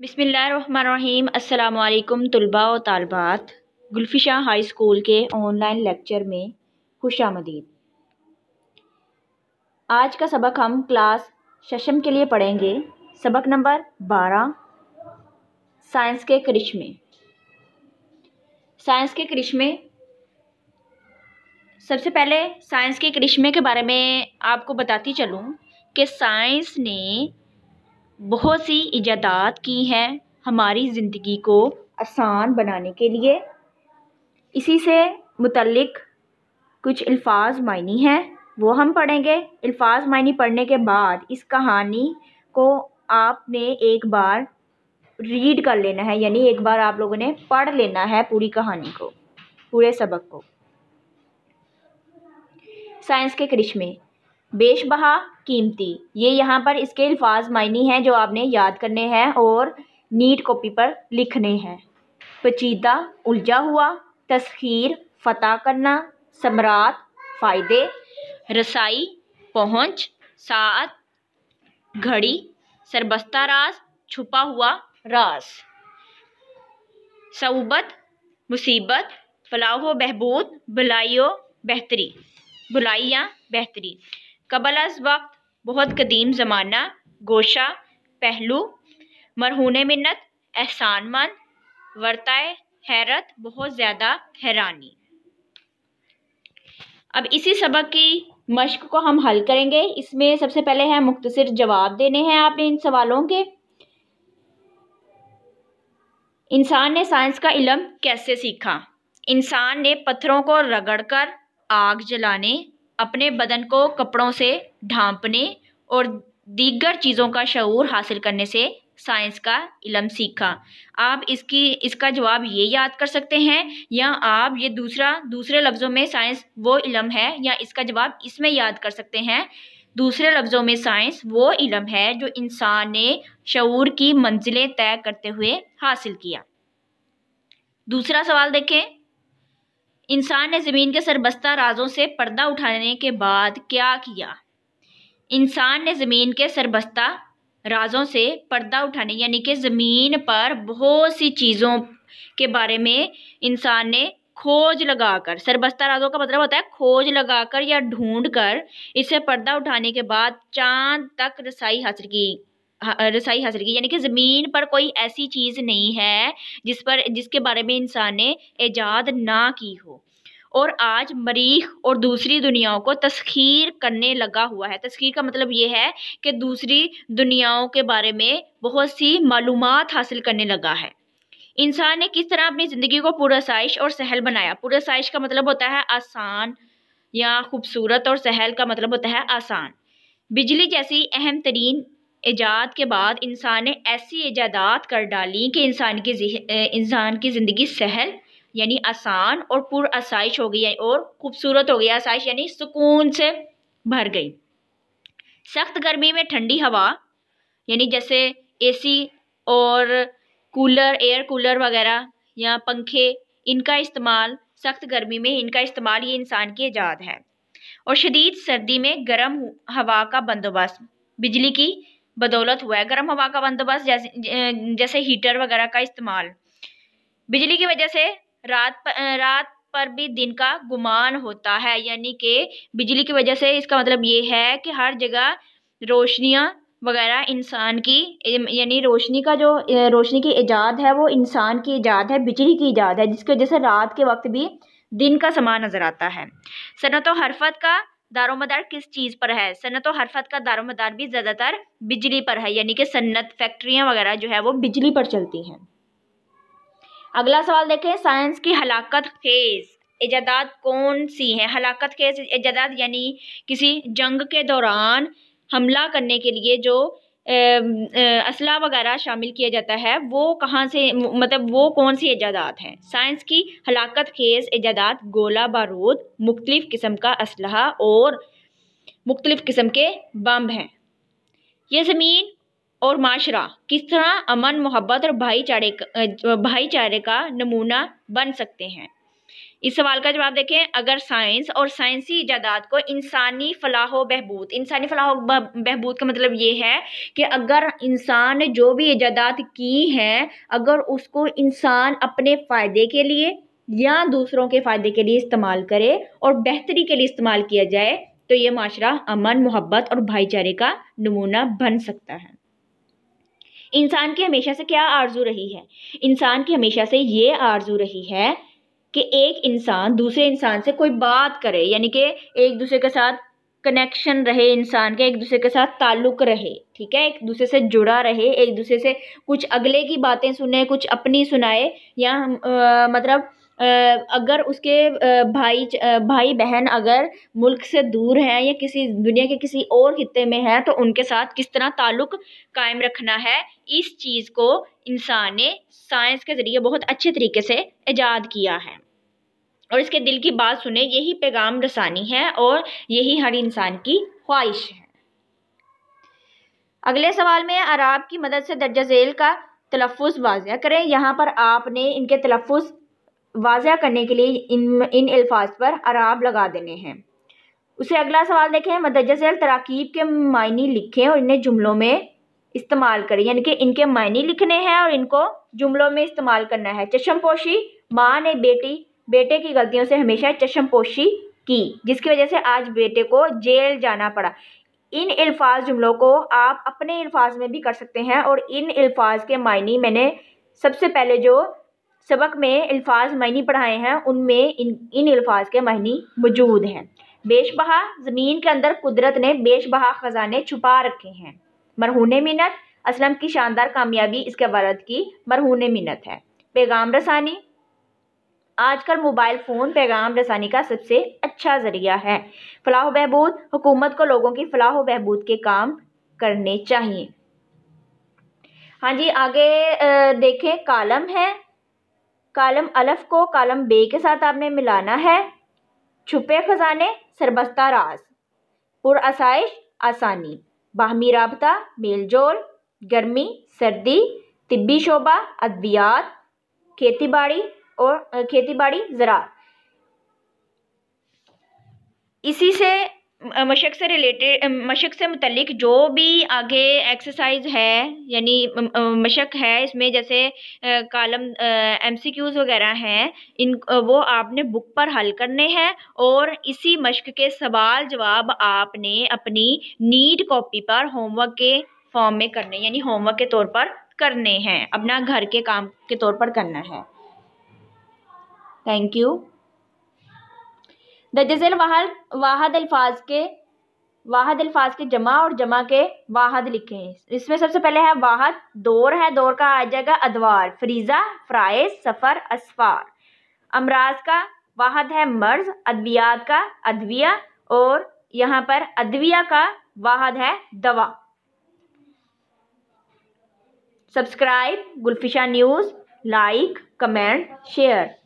बिसमीम् अल्लाम तलबा और तालबात गुल्फिशा हाई स्कूल के ऑनलाइन लेक्चर में खुश आमदीद आज का सबक हम क्लास शशम के लिए पढ़ेंगे सबक नंबर बारह साइंस के करिश्मे साइंस के करिश्मे सबसे पहले साइंस के करिश्मे के बारे में आपको बताती चलूँ कि साइंस ने बहुत सी इजादात की हैं हमारी ज़िंदगी को आसान बनाने के लिए इसी से मुतलक कुछ अल्फाज मायनी हैं वो हम पढ़ेंगे अल्फाज मायनी पढ़ने के बाद इस कहानी को आपने एक बार रीड कर लेना है यानी एक बार आप लोगों ने पढ़ लेना है पूरी कहानी को पूरे सबक को साइंस के करिश्मे बेश बहा कीमती ये यहाँ पर इसके अल्फाज मायनी हैं जो आपने याद करने हैं और नीट कॉपी पर लिखने हैं पचीदा उलझा हुआ तस्खीर फतह करना सम्राट फ़ायदे रसाई पहुँच सात घड़ी सरबस्ता रास छुपा हुआ रास सऊबत मुसीबत फलाह बहबूद भलाई बेहतरी भुलाइयाँ बेहतरी कबल अज वक्त बहुत कदीम ज़माना गोशा पहलू मरहून मिन्नत मंद वर्ताए हैरत बहुत ज़्यादा हैरानी अब इसी सबक की मश्क को हम हल करेंगे इसमें सबसे पहले है मुख्तर जवाब देने हैं आपने इन सवालों के इंसान ने साइंस का इलम कैसे सीखा इंसान ने पत्थरों को रगड़कर आग जलाने अपने बदन को कपड़ों से ढांपने और दीगर चीज़ों का शूर हासिल करने से साइंस का इलम सीखा आप इसकी इसका जवाब ये याद कर सकते हैं या आप ये दूसरा दूसरे लफ्ज़ों में साइंस वो इलम है या इसका जवाब इसमें याद कर सकते हैं दूसरे लफ्ज़ों में साइंस वो इलम है जो इंसान ने शूर की मंजिलें तय करते हुए हासिल किया दूसरा सवाल देखें इंसान ने ज़मीन के सरबस्ता राजों से पर्दा उठाने के बाद क्या किया इंसान ने ज़मीन के सरबस्ता राजों से पर्दा उठाने यानी कि ज़मीन पर बहुत सी चीज़ों के बारे में इंसान ने खोज लगाकर सरबस्ता राजों का मतलब होता है खोज लगाकर या ढूंढकर इसे पर्दा उठाने के बाद चांद तक रसाई हासिल की रसाई हासिल की यानी कि ज़मीन पर कोई ऐसी चीज़ नहीं है जिस पर जिसके बारे में इंसान ने ईजाद ना की हो और आज मरीख और दूसरी दुनियाओं को तस्खीर करने लगा हुआ है तस्खीर का मतलब ये है कि दूसरी दुनियाओं के बारे में बहुत सी मालूम हासिल करने लगा है इंसान ने किस तरह अपनी ज़िंदगी को पुरसाइश और सहल बनाया पुरसाइश का मतलब होता है आसान या खूबसूरत और सहल का मतलब होता है आसान बिजली जैसी अहम तरीन ईजाद के बाद इंसान ने ऐसी ईजादात कर डाली कि इंसान की इंसान की ज़िंदगी सहल यानी आसान और पुर आसाइश हो गई और खूबसूरत हो गई आसाइश यानी सुकून से भर गई सख्त गर्मी में ठंडी हवा यानी जैसे एसी और कूलर एयर कूलर वगैरह या पंखे इनका इस्तेमाल सख्त गर्मी में इनका इस्तेमाल ये इंसान की ईजाद है और शदीद सर्दी में गर्म हवा का बंदोबस्त बिजली की बदौलत हुआ है गर्म हवा का बंदोबस्त जैसे जैसे हीटर वगैरह का इस्तेमाल बिजली की वजह से रात पर रात पर भी दिन का गुमान होता है यानी कि बिजली की वजह से इसका मतलब ये है कि हर जगह रोशनियाँ वगैरह इंसान की यानी रोशनी का जो रोशनी की ईजाद है वो इंसान की ईजाद है बिजली की ईजाद है जिसकी वजह से रात के वक्त भी दिन का समान नज़र आता है सनत हरफत का दारोमदार किस चीज़ पर है सनत व हरफत का दारोमदार भी ज़्यादातर बिजली पर है यानी कि सन्नत फैक्ट्रियाँ वगैरह जो है वो बिजली पर चलती हैं अगला सवाल देखें साइंस की हलाकत खेज एजादात कौन सी हैं हलाकत खेज ईजादात यानी किसी जंग के दौरान हमला करने के लिए जो असला वगैरह शामिल किया जाता है वो कहाँ से मतलब वो कौन सी ईजादात हैं साइंस की हलाकत खेज एजादात गोला बारूद मुख्तलिफ़ किस्म का असलहा और मुख्तलिफ़ किस्म के बम हैं ये ज़मीन और माशरा किस तरह अमन मोहब्बत और भाईचारे भाईचारे का नमूना बन सकते हैं इस सवाल का जवाब देखें अगर साइंस और साइंसी ईजादात को इंसानी फलाह बहबूद इंसानी फलाह बहबूद का मतलब ये है कि अगर इंसान ने जो भी ईजादात की हैं अगर उसको इंसान अपने फ़ायदे के लिए या दूसरों के फ़ायदे के लिए इस्तेमाल करे और बेहतरी के लिए इस्तेमाल किया जाए तो ये माशरा अमन मोहब्बत और भाईचारे का नमूना बन सकता है इंसान की हमेशा से क्या आरजू रही है इंसान की हमेशा से ये आरजू रही है कि एक इंसान दूसरे इंसान से कोई बात करे यानी कि एक दूसरे के साथ कनेक्शन रहे इंसान के एक दूसरे के साथ ताल्लुक रहे ठीक है एक दूसरे से जुड़ा रहे एक दूसरे से कुछ अगले की बातें सुने कुछ अपनी सुनाए या हम, आ, मतलब अगर उसके भाई भाई बहन अगर मुल्क से दूर हैं या किसी दुनिया के किसी और खत्े में हैं तो उनके साथ किस तरह ताल्लुक़ कायम रखना है इस चीज़ को इंसान ने साइंस के ज़रिए बहुत अच्छे तरीके से ईजाद किया है और इसके दिल की बात सुने यही पैगाम रसानी है और यही हर इंसान की ख्वाहिश है अगले सवाल में अराब की मदद से दर्जा झेल का तलफ़ वाजिया करें यहाँ पर आपने इनके तलफ़ वाज़ा करने के लिए इन इन अल्फाज पर अराब लगा देने हैं उसे अगला सवाल देखें मदजल तराकीब के मायने लिखें और इन्हें जुमलों में इस्तेमाल करें यानी कि इनके मायने लिखने हैं और इनको जुमलों में इस्तेमाल करना है पोशी माँ ने बेटी बेटे की गलतियों से हमेशा पोशी की जिसकी वजह से आज बेटे को जेल जाना पड़ा इन अल्फाज जुमलों को आप अपने अल्फाज में भी कर सकते हैं और इन अल्फाज के मायने मैंने सबसे पहले जो सबक में अल्फाज मनी पढ़ाए हैं उनमें इन इन अल्फाज के मनी मौजूद हैं बेशबहा ज़मीन के अंदर कुदरत ने बेशबहा ख़जाने छुपा रखे हैं मरहून मिनत असलम की शानदार कामयाबी इसके वरद की मरहून मिनत है पैगाम रसानी आजकल मोबाइल फ़ोन पैगाम रसानी का सबसे अच्छा ज़रिया है फलाह बहबूद हुकूमत को लोगों की फलाह बहबूद के काम करने चाहिए हाँ जी आगे देखें कालम है कालम अलफ को कालम बे के साथ आपने मिलाना है छुपे खजाने सरबस्ता राज पुरसाइश आसानी बाहमी रबता मेल जोल गर्मी सर्दी तिब्बी शोबा अद्वियात खेती बाड़ी और खेती बाड़ी ज़रा इसी से मशक से रिलेटेड मशक से मतलब जो भी आगे एक्सरसाइज है यानी मशक है इसमें जैसे कॉलम एम सी क्यूज़ वगैरह हैं इन वो आपने बुक पर हल करने हैं और इसी मशक के सवाल जवाब आपने अपनी नीट कॉपी पर होमवर्क के फॉर्म में करने यानी होमवर्क के तौर पर करने हैं अपना घर के काम के तौर पर करना है थैंक यू रजल वाहद वाहद अल्फाज के वाहद अल्फाज के जमा और जमा के वाहद लिखे हैं इसमें सबसे पहले है वाहद दौर है दौर का आ जाएगा अदवार फ्रीज़ा फ्राइज सफ़र असफार अमराज का वाहद है मर्ज अद्वियात का अद्विया और यहाँ पर अद्विया का वाहद है दवा subscribe Gulfisha news like comment share